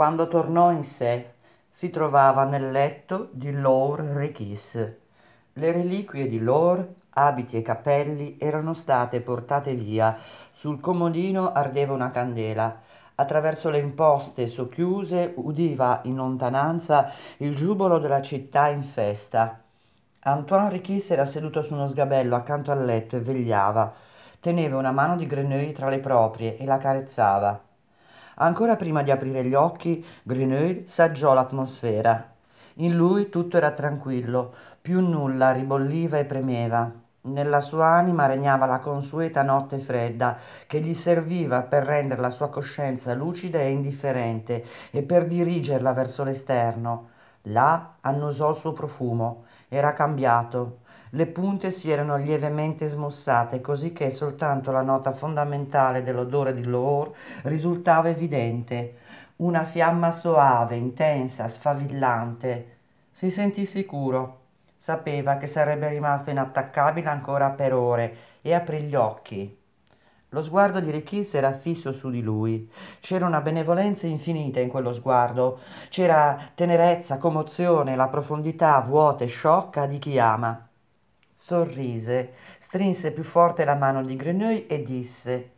Quando tornò in sé, si trovava nel letto di Lor Rekis. Le reliquie di Lor, abiti e capelli, erano state portate via. Sul comodino ardeva una candela. Attraverso le imposte socchiuse udiva in lontananza il giubolo della città in festa. Antoine Richis era seduto su uno sgabello accanto al letto e vegliava. Teneva una mano di Grenouille tra le proprie e la carezzava. Ancora prima di aprire gli occhi, Grenouille saggiò l'atmosfera. In lui tutto era tranquillo, più nulla ribolliva e premeva. Nella sua anima regnava la consueta notte fredda che gli serviva per rendere la sua coscienza lucida e indifferente e per dirigerla verso l'esterno. Là annusò il suo profumo. Era cambiato. Le punte si erano lievemente smossate, così che soltanto la nota fondamentale dell'odore di Lahore risultava evidente. Una fiamma soave, intensa, sfavillante. Si sentì sicuro. Sapeva che sarebbe rimasto inattaccabile ancora per ore e aprì gli occhi. Lo sguardo di Richis era fisso su di lui. C'era una benevolenza infinita in quello sguardo. C'era tenerezza, commozione, la profondità vuota e sciocca di chi ama sorrise, strinse più forte la mano di Grenouille e disse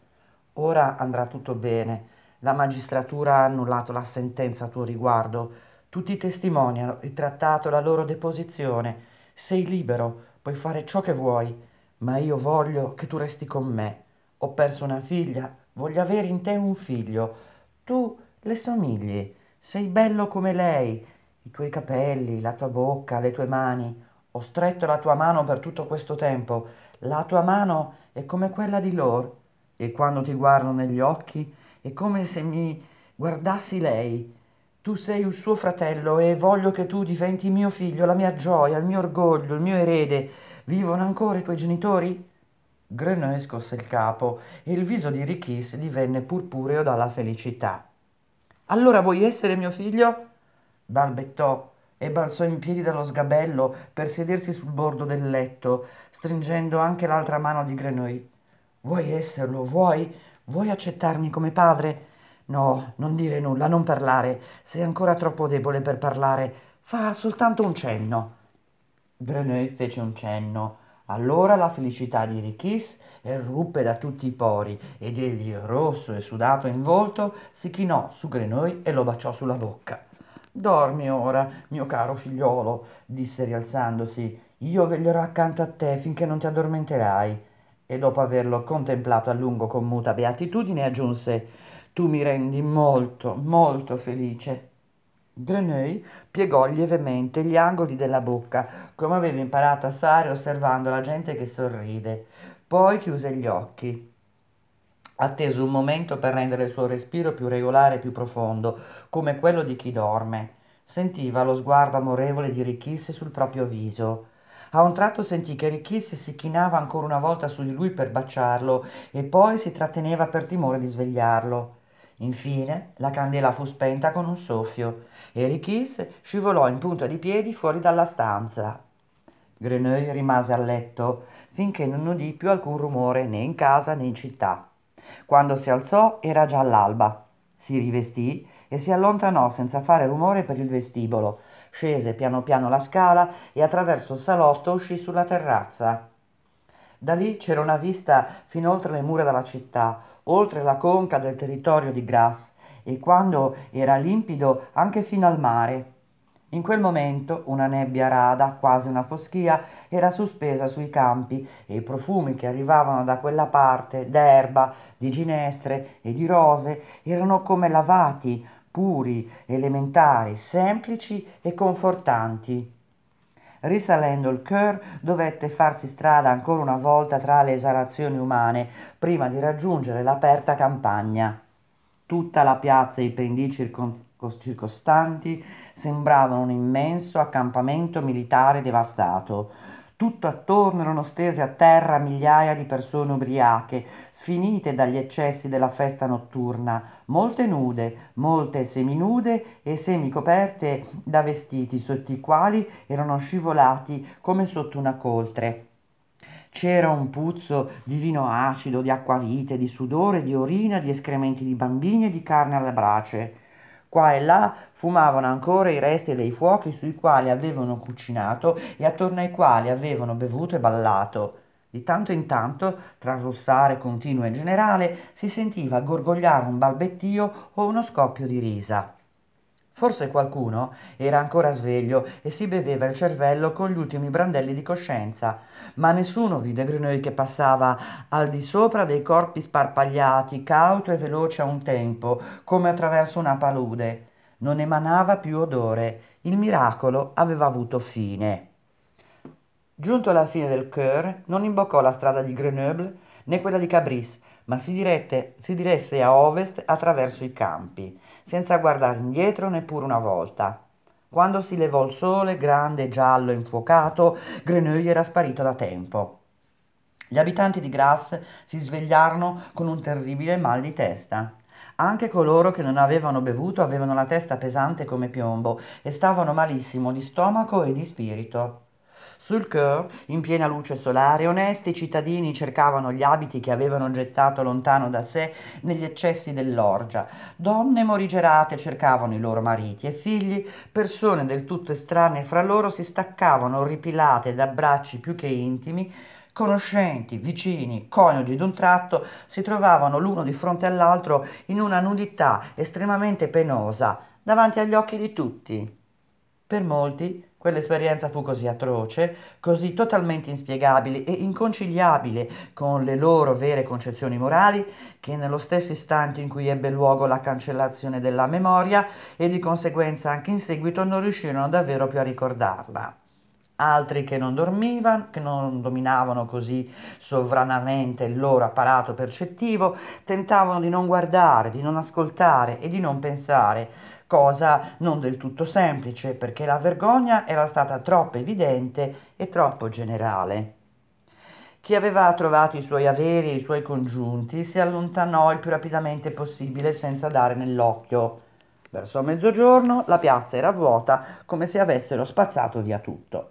Ora andrà tutto bene. La magistratura ha annullato la sentenza a tuo riguardo. Tutti testimoniano e trattato la loro deposizione. Sei libero, puoi fare ciò che vuoi, ma io voglio che tu resti con me. Ho perso una figlia, voglio avere in te un figlio. Tu le somigli, sei bello come lei, i tuoi capelli, la tua bocca, le tue mani. Ho stretto la tua mano per tutto questo tempo. La tua mano è come quella di loro. E quando ti guardo negli occhi è come se mi guardassi lei. Tu sei il suo fratello e voglio che tu diventi mio figlio, la mia gioia, il mio orgoglio, il mio erede. Vivono ancora i tuoi genitori? Grenouille scosse il capo e il viso di Richis divenne purpureo dalla felicità. Allora vuoi essere mio figlio? balbettò e balzò in piedi dallo sgabello per sedersi sul bordo del letto, stringendo anche l'altra mano di Grenouille. Vuoi esserlo? Vuoi? Vuoi accettarmi come padre? No, non dire nulla, non parlare. Sei ancora troppo debole per parlare. Fa soltanto un cenno. Grenouille fece un cenno. Allora la felicità di Richis erruppe da tutti i pori ed egli, rosso e sudato in volto, si chinò su Grenouille e lo baciò sulla bocca. Dormi ora, mio caro figliuolo, disse rialzandosi, io veglierò accanto a te finché non ti addormenterai. E dopo averlo contemplato a lungo con muta beatitudine aggiunse, tu mi rendi molto, molto felice. Greneuil piegò lievemente gli angoli della bocca, come aveva imparato a fare osservando la gente che sorride. Poi chiuse gli occhi atteso un momento per rendere il suo respiro più regolare e più profondo, come quello di chi dorme. Sentiva lo sguardo amorevole di Richissi sul proprio viso. A un tratto sentì che Richissi si chinava ancora una volta su di lui per baciarlo e poi si tratteneva per timore di svegliarlo. Infine la candela fu spenta con un soffio e Richis scivolò in punta di piedi fuori dalla stanza. Grenouille rimase a letto finché non udì più alcun rumore né in casa né in città. Quando si alzò era già all'alba. Si rivestì e si allontanò senza fare rumore per il vestibolo. Scese piano piano la scala e attraverso il salotto uscì sulla terrazza. Da lì c'era una vista fin oltre le mura della città, oltre la conca del territorio di Grasse, e quando era limpido anche fino al mare. In quel momento una nebbia rada, quasi una foschia, era sospesa sui campi e i profumi che arrivavano da quella parte, d'erba, di ginestre e di rose, erano come lavati, puri, elementari, semplici e confortanti. Risalendo il Coeur dovette farsi strada ancora una volta tra le esalazioni umane prima di raggiungere l'aperta campagna. Tutta la piazza e i pendici circostanti sembravano un immenso accampamento militare devastato. Tutto attorno erano stese a terra migliaia di persone ubriache, sfinite dagli eccessi della festa notturna, molte nude, molte seminude e semicoperte da vestiti sotto i quali erano scivolati come sotto una coltre. C'era un puzzo di vino acido, di acquavite, di sudore, di orina, di escrementi di bambini e di carne alla brace. Qua e là fumavano ancora i resti dei fuochi sui quali avevano cucinato e attorno ai quali avevano bevuto e ballato. Di tanto in tanto, tra russare continuo e generale, si sentiva gorgogliare un balbettio o uno scoppio di risa. Forse qualcuno era ancora sveglio e si beveva il cervello con gli ultimi brandelli di coscienza, ma nessuno vide Grenouille che passava al di sopra dei corpi sparpagliati, cauto e veloce a un tempo, come attraverso una palude. Non emanava più odore, il miracolo aveva avuto fine. Giunto alla fine del Coeur, non imboccò la strada di Grenoble né quella di Cabris, ma si, dirette, si diresse a ovest attraverso i campi, senza guardare indietro neppure una volta. Quando si levò il sole, grande, giallo, e infuocato, Grenouille era sparito da tempo. Gli abitanti di Grasse si svegliarono con un terribile mal di testa. Anche coloro che non avevano bevuto avevano la testa pesante come piombo e stavano malissimo di stomaco e di spirito. Sul Coeur, in piena luce solare, onesti cittadini cercavano gli abiti che avevano gettato lontano da sé negli eccessi dell'orgia. Donne morigerate cercavano i loro mariti e figli, persone del tutto estranee fra loro si staccavano ripilate da abbracci più che intimi conoscenti, vicini, coniugi d'un tratto si trovavano l'uno di fronte all'altro in una nudità estremamente penosa, davanti agli occhi di tutti. Per molti Quell'esperienza fu così atroce, così totalmente inspiegabile e inconciliabile con le loro vere concezioni morali, che nello stesso istante in cui ebbe luogo la cancellazione della memoria e di conseguenza anche in seguito non riuscirono davvero più a ricordarla altri che non dormivano, che non dominavano così sovranamente il loro apparato percettivo, tentavano di non guardare, di non ascoltare e di non pensare, cosa non del tutto semplice perché la vergogna era stata troppo evidente e troppo generale. Chi aveva trovato i suoi averi e i suoi congiunti si allontanò il più rapidamente possibile senza dare nell'occhio. Verso mezzogiorno la piazza era vuota come se avessero spazzato via tutto.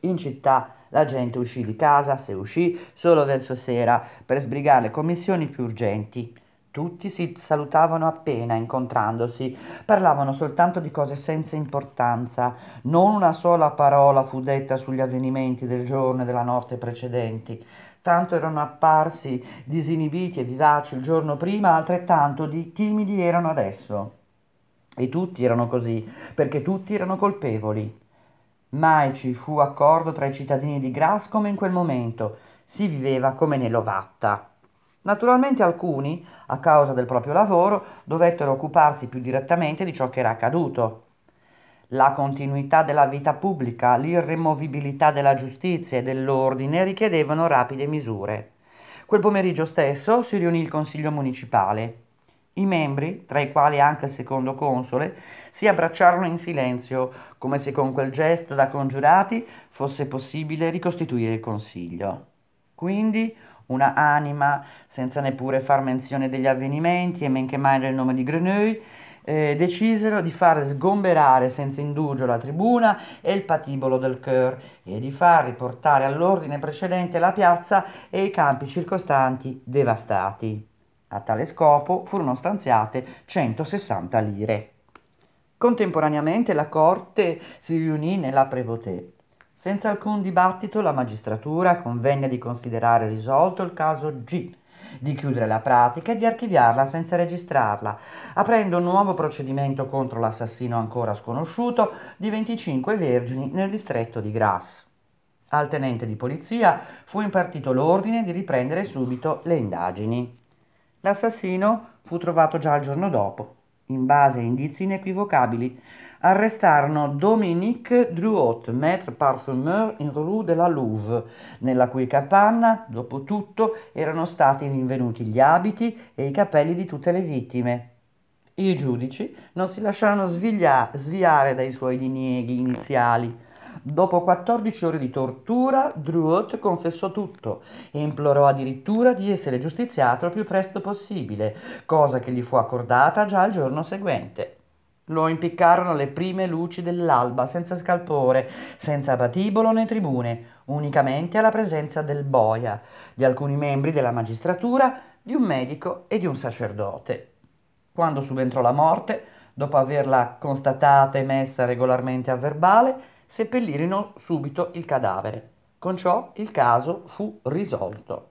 In città la gente uscì di casa, se uscì, solo verso sera per sbrigare le commissioni più urgenti tutti si salutavano appena incontrandosi, parlavano soltanto di cose senza importanza, non una sola parola fu detta sugli avvenimenti del giorno e della notte precedenti. Tanto erano apparsi disinibiti e vivaci il giorno prima, altrettanto di timidi erano adesso. E tutti erano così, perché tutti erano colpevoli. Mai ci fu accordo tra i cittadini di Gras come in quel momento, si viveva come nell'ovatta. Naturalmente alcuni, a causa del proprio lavoro, dovettero occuparsi più direttamente di ciò che era accaduto. La continuità della vita pubblica, l'irremovibilità della giustizia e dell'ordine richiedevano rapide misure. Quel pomeriggio stesso si riunì il Consiglio municipale. I membri, tra i quali anche il secondo console, si abbracciarono in silenzio, come se con quel gesto da congiurati fosse possibile ricostituire il Consiglio. Quindi una anima, senza neppure far menzione degli avvenimenti e men che mai del nome di Grenouille, eh, decisero di far sgomberare senza indugio la tribuna e il patibolo del Coeur e di far riportare all'ordine precedente la piazza e i campi circostanti devastati. A tale scopo furono stanziate 160 lire. Contemporaneamente la corte si riunì nella Prévoté senza alcun dibattito la magistratura convenne di considerare risolto il caso G, di chiudere la pratica e di archiviarla senza registrarla, aprendo un nuovo procedimento contro l'assassino ancora sconosciuto di 25 vergini nel distretto di Grasse. Al tenente di polizia fu impartito l'ordine di riprendere subito le indagini. L'assassino fu trovato già il giorno dopo, in base a indizi inequivocabili, arrestarono Dominique Drouot, maître parfumeur in Rue de la Louvre, nella cui capanna, dopo tutto, erano stati rinvenuti gli abiti e i capelli di tutte le vittime. I giudici non si lasciarono sviglia- sviare dai suoi dinieghi iniziali Dopo 14 ore di tortura, Druot confessò tutto e implorò addirittura di essere giustiziato il più presto possibile, cosa che gli fu accordata già il giorno seguente. Lo impiccarono alle prime luci dell'alba, senza scalpore, senza patibolo né tribune, unicamente alla presenza del boia, di alcuni membri della magistratura, di un medico e di un sacerdote. Quando subentrò la morte, dopo averla constatata e messa regolarmente a verbale, seppellirono subito il cadavere. Con ciò il caso fu risolto.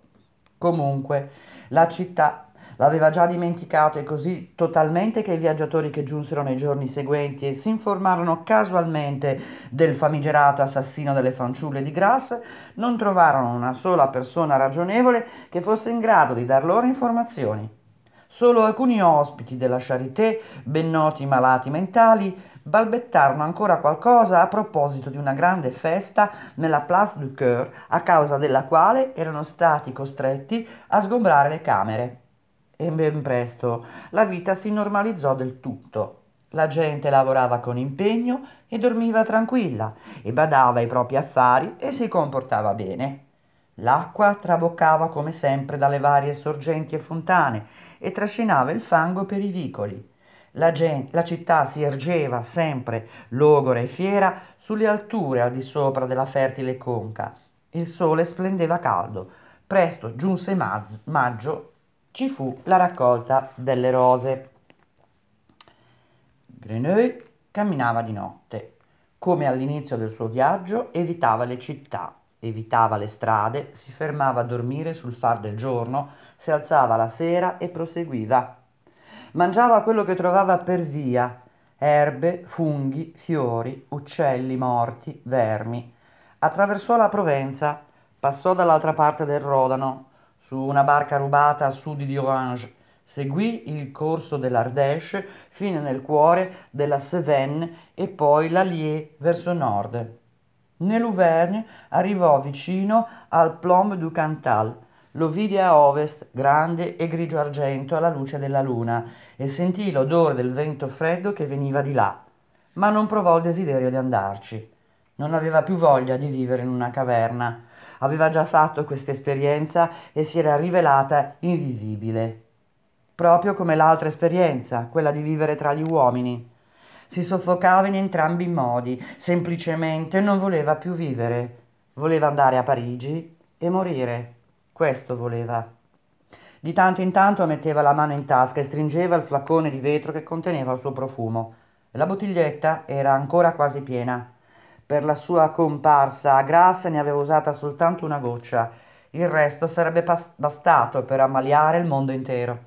Comunque, la città l'aveva già dimenticato e così totalmente che i viaggiatori che giunsero nei giorni seguenti e si informarono casualmente del famigerato assassino delle fanciulle di Grasse, non trovarono una sola persona ragionevole che fosse in grado di dar loro informazioni. Solo alcuni ospiti della Charité, ben noti malati mentali, balbettarono ancora qualcosa a proposito di una grande festa nella Place du Coeur, a causa della quale erano stati costretti a sgombrare le camere. E ben presto la vita si normalizzò del tutto. La gente lavorava con impegno e dormiva tranquilla, e badava ai propri affari e si comportava bene. L'acqua traboccava come sempre dalle varie sorgenti e fontane e trascinava il fango per i vicoli la, gente, la città si ergeva sempre logora e fiera sulle alture al di sopra della fertile conca. Il sole splendeva caldo. Presto giunse maz- maggio, ci fu la raccolta delle rose. Greneuil camminava di notte. Come all'inizio del suo viaggio, evitava le città, evitava le strade, si fermava a dormire sul far del giorno, si alzava la sera e proseguiva Mangiava quello che trovava per via, erbe, funghi, fiori, uccelli morti, vermi. Attraversò la Provenza, passò dall'altra parte del Rodano, su una barca rubata a sud di Orange, seguì il corso dell'Ardèche fino nel cuore della Cévenne e poi l'Allier verso nord. Nell'Auvergne arrivò vicino al Plomb du Cantal, lo L'Ovidia a ovest, grande e grigio-argento alla luce della luna, e sentì l'odore del vento freddo che veniva di là, ma non provò il desiderio di andarci. Non aveva più voglia di vivere in una caverna. Aveva già fatto questa esperienza e si era rivelata invisibile. Proprio come l'altra esperienza, quella di vivere tra gli uomini. Si soffocava in entrambi i modi, semplicemente non voleva più vivere. Voleva andare a Parigi e morire. Questo voleva. Di tanto in tanto metteva la mano in tasca e stringeva il flaccone di vetro che conteneva il suo profumo. La bottiglietta era ancora quasi piena. Per la sua comparsa a Grasse ne aveva usata soltanto una goccia. Il resto sarebbe bastato per ammaliare il mondo intero.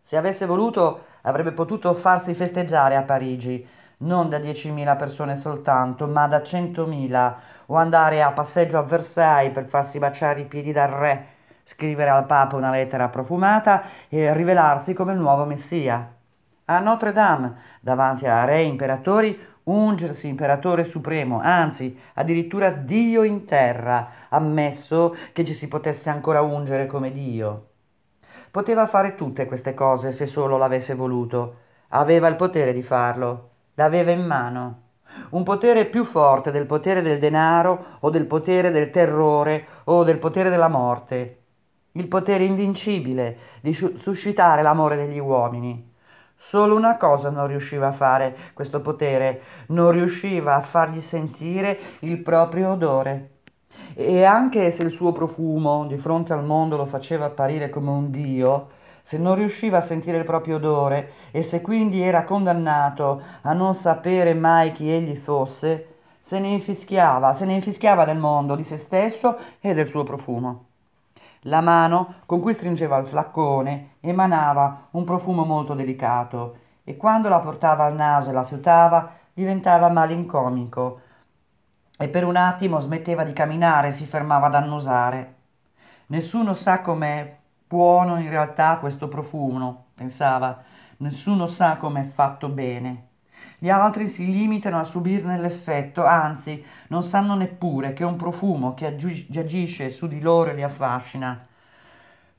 Se avesse voluto, avrebbe potuto farsi festeggiare a Parigi, non da 10.000 persone soltanto, ma da 100.000, o andare a passeggio a Versailles per farsi baciare i piedi dal re scrivere al Papa una lettera profumata e rivelarsi come il nuovo Messia. A Notre Dame, davanti a re imperatori, ungersi imperatore supremo, anzi addirittura Dio in terra, ammesso che ci si potesse ancora ungere come Dio. Poteva fare tutte queste cose se solo l'avesse voluto. Aveva il potere di farlo, l'aveva in mano. Un potere più forte del potere del denaro o del potere del terrore o del potere della morte il potere invincibile di suscitare l'amore degli uomini. Solo una cosa non riusciva a fare questo potere, non riusciva a fargli sentire il proprio odore. E anche se il suo profumo di fronte al mondo lo faceva apparire come un dio, se non riusciva a sentire il proprio odore e se quindi era condannato a non sapere mai chi egli fosse, se ne infischiava, se ne infischiava del mondo, di se stesso e del suo profumo. La mano con cui stringeva il flaccone emanava un profumo molto delicato e quando la portava al naso e la fiutava diventava malinconico e per un attimo smetteva di camminare e si fermava ad annusare. Nessuno sa com'è buono in realtà questo profumo, pensava, nessuno sa com'è fatto bene. Gli altri si limitano a subirne l'effetto, anzi non sanno neppure che è un profumo che agi- agisce su di loro e li affascina.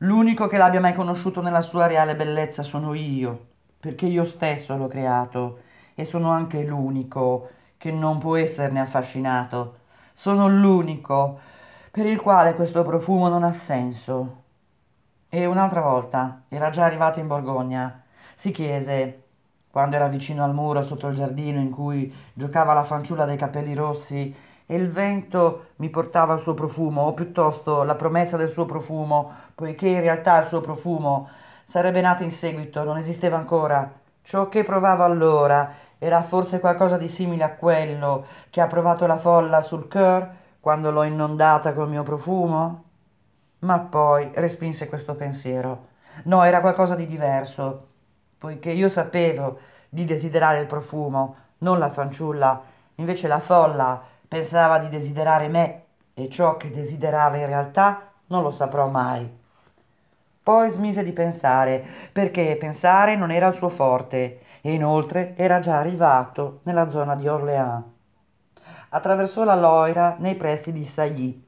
L'unico che l'abbia mai conosciuto nella sua reale bellezza sono io, perché io stesso l'ho creato e sono anche l'unico che non può esserne affascinato. Sono l'unico per il quale questo profumo non ha senso. E un'altra volta era già arrivato in Borgogna. Si chiese quando era vicino al muro sotto il giardino in cui giocava la fanciulla dai capelli rossi e il vento mi portava il suo profumo, o piuttosto la promessa del suo profumo, poiché in realtà il suo profumo sarebbe nato in seguito, non esisteva ancora. Ciò che provavo allora era forse qualcosa di simile a quello che ha provato la folla sul cœur quando l'ho inondata col mio profumo? Ma poi respinse questo pensiero. No, era qualcosa di diverso poiché io sapevo di desiderare il profumo, non la fanciulla, invece la folla pensava di desiderare me e ciò che desiderava in realtà non lo saprò mai. Poi smise di pensare, perché pensare non era il suo forte e inoltre era già arrivato nella zona di Orléans. Attraversò la Loira nei pressi di Sailly.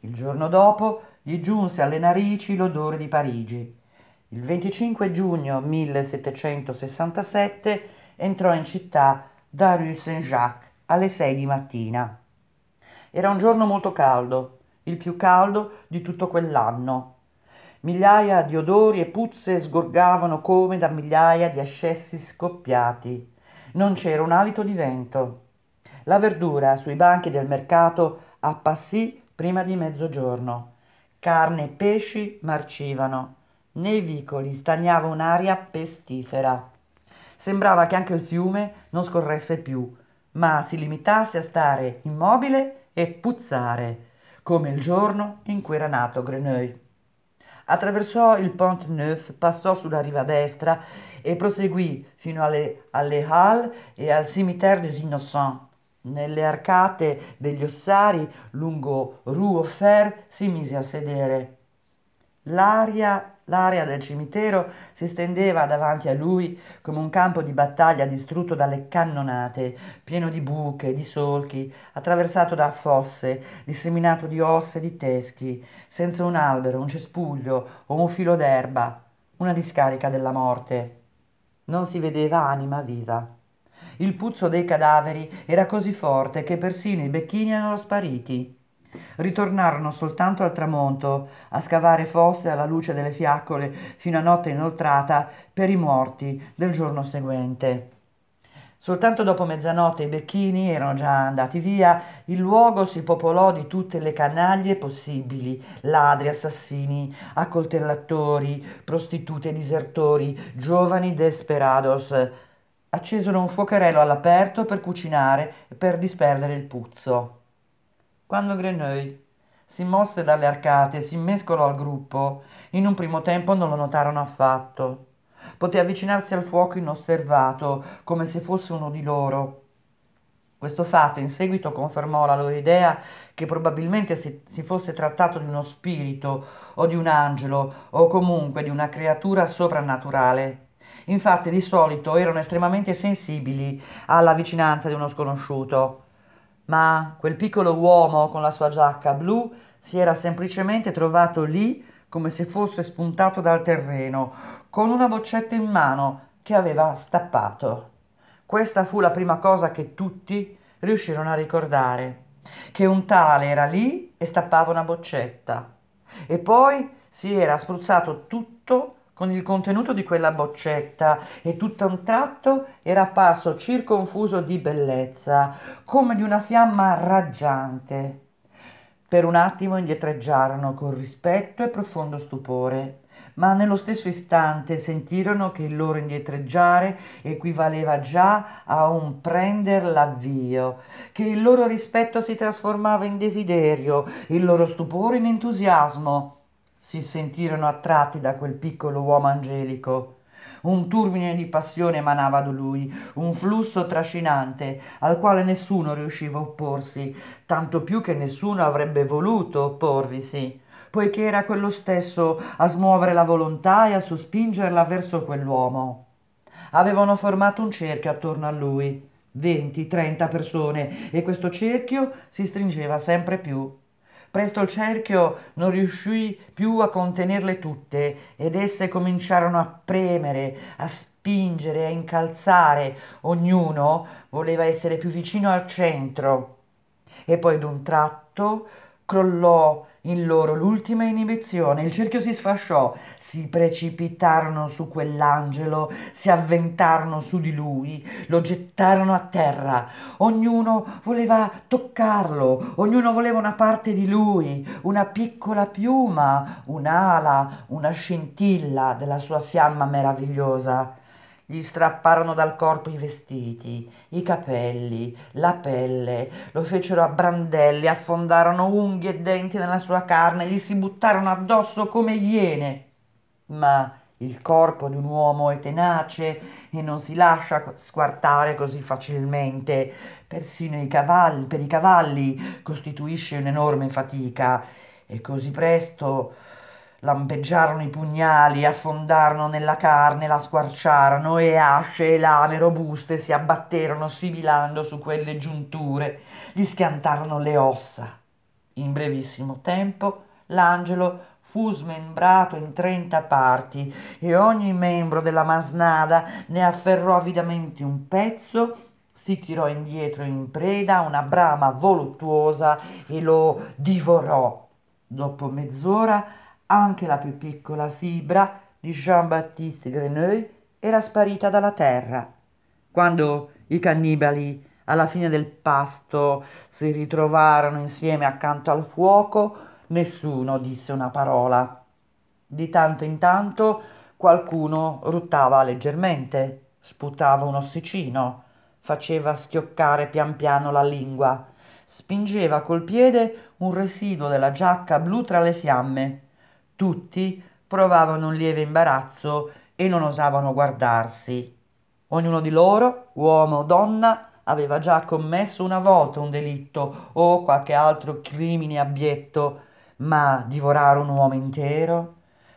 Il giorno dopo gli giunse alle narici l'odore di Parigi il 25 giugno 1767 entrò in città da Rue Saint-Jacques alle 6 di mattina. Era un giorno molto caldo, il più caldo di tutto quell'anno. Migliaia di odori e puzze sgorgavano come da migliaia di ascessi scoppiati. Non c'era un alito di vento. La verdura sui banchi del mercato appassì prima di mezzogiorno. Carne e pesci marcivano nei vicoli stagnava un'aria pestifera. Sembrava che anche il fiume non scorresse più, ma si limitasse a stare immobile e puzzare, come il giorno in cui era nato Greneuil. Attraversò il Pont Neuf, passò sulla riva destra e proseguì fino alle, alle Halles e al Cimitaire des Innocents. Nelle arcate degli ossari lungo Rue Fer si mise a sedere. L'aria L'area del cimitero si stendeva davanti a lui come un campo di battaglia distrutto dalle cannonate, pieno di buche, di solchi, attraversato da fosse, disseminato di ossa e di teschi, senza un albero, un cespuglio o un filo d'erba, una discarica della morte. Non si vedeva anima viva. Il puzzo dei cadaveri era così forte che persino i becchini erano spariti. Ritornarono soltanto al tramonto, a scavare fosse alla luce delle fiaccole fino a notte inoltrata per i morti del giorno seguente. Soltanto dopo mezzanotte i becchini erano già andati via, il luogo si popolò di tutte le canaglie possibili, ladri, assassini, accoltellatori, prostitute, disertori, giovani desperados. Accesero un fuocherello all'aperto per cucinare e per disperdere il puzzo. Quando Greneuil si mosse dalle arcate e si mescolò al gruppo, in un primo tempo non lo notarono affatto. Poté avvicinarsi al fuoco inosservato, come se fosse uno di loro. Questo fatto in seguito confermò la loro idea che probabilmente si, si fosse trattato di uno spirito o di un angelo o comunque di una creatura soprannaturale. Infatti di solito erano estremamente sensibili alla vicinanza di uno sconosciuto ma quel piccolo uomo con la sua giacca blu si era semplicemente trovato lì come se fosse spuntato dal terreno, con una boccetta in mano che aveva stappato. Questa fu la prima cosa che tutti riuscirono a ricordare, che un tale era lì e stappava una boccetta. E poi si era spruzzato tutto con il contenuto di quella boccetta e tutto un tratto era apparso circonfuso di bellezza, come di una fiamma raggiante. Per un attimo indietreggiarono con rispetto e profondo stupore, ma nello stesso istante sentirono che il loro indietreggiare equivaleva già a un prender l'avvio, che il loro rispetto si trasformava in desiderio, il loro stupore in entusiasmo si sentirono attratti da quel piccolo uomo angelico. Un turbine di passione emanava da lui, un flusso trascinante al quale nessuno riusciva a opporsi, tanto più che nessuno avrebbe voluto opporvisi, poiché era quello stesso a smuovere la volontà e a sospingerla verso quell'uomo. Avevano formato un cerchio attorno a lui, venti, trenta persone, e questo cerchio si stringeva sempre più Presto il cerchio non riuscì più a contenerle tutte ed esse cominciarono a premere, a spingere, a incalzare. Ognuno voleva essere più vicino al centro. E poi d'un tratto crollò in loro l'ultima inibizione, il cerchio si sfasciò, si precipitarono su quell'angelo, si avventarono su di lui, lo gettarono a terra, ognuno voleva toccarlo, ognuno voleva una parte di lui, una piccola piuma, un'ala, una scintilla della sua fiamma meravigliosa. Gli strapparono dal corpo i vestiti, i capelli, la pelle, lo fecero a brandelli, affondarono unghie e denti nella sua carne, gli si buttarono addosso come iene. Ma il corpo di un uomo è tenace e non si lascia squartare così facilmente. Persino i cavalli, per i cavalli costituisce un'enorme fatica. E così presto Lampeggiarono i pugnali, affondarono nella carne, la squarciarono e asce e lame robuste si abbatterono sibilando su quelle giunture, gli schiantarono le ossa. In brevissimo tempo l'angelo fu smembrato in trenta parti e ogni membro della masnada ne afferrò avidamente un pezzo, si tirò indietro in preda a una brama voluttuosa e lo divorò. Dopo mezz'ora anche la più piccola fibra di Jean-Baptiste Greneuil era sparita dalla terra. Quando i cannibali alla fine del pasto si ritrovarono insieme accanto al fuoco, nessuno disse una parola. Di tanto in tanto qualcuno ruttava leggermente, sputava un ossicino, faceva schioccare pian piano la lingua, spingeva col piede un residuo della giacca blu tra le fiamme tutti provavano un lieve imbarazzo e non osavano guardarsi. Ognuno di loro, uomo o donna, aveva già commesso una volta un delitto o qualche altro crimine abietto, ma divorare un uomo intero?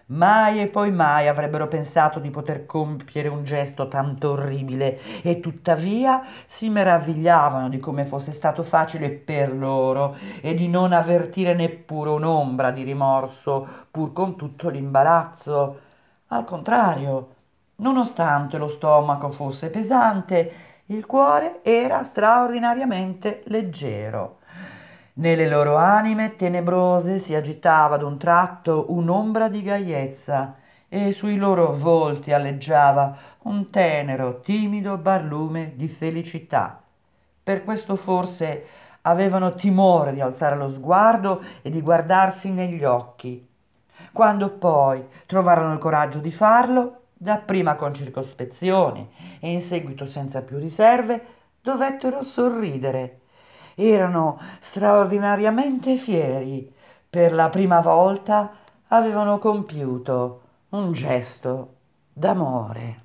Mai e poi mai avrebbero pensato di poter compiere un gesto tanto orribile e tuttavia si meravigliavano di come fosse stato facile per loro e di non avvertire neppure un'ombra di rimorso pur con tutto l'imbarazzo. Al contrario, nonostante lo stomaco fosse pesante, il cuore era straordinariamente leggero. Nelle loro anime tenebrose si agitava ad un tratto un'ombra di gaiezza e sui loro volti alleggiava un tenero, timido barlume di felicità. Per questo forse avevano timore di alzare lo sguardo e di guardarsi negli occhi. Quando poi trovarono il coraggio di farlo, dapprima con circospezione e in seguito senza più riserve, dovettero sorridere erano straordinariamente fieri. Per la prima volta avevano compiuto un gesto d'amore.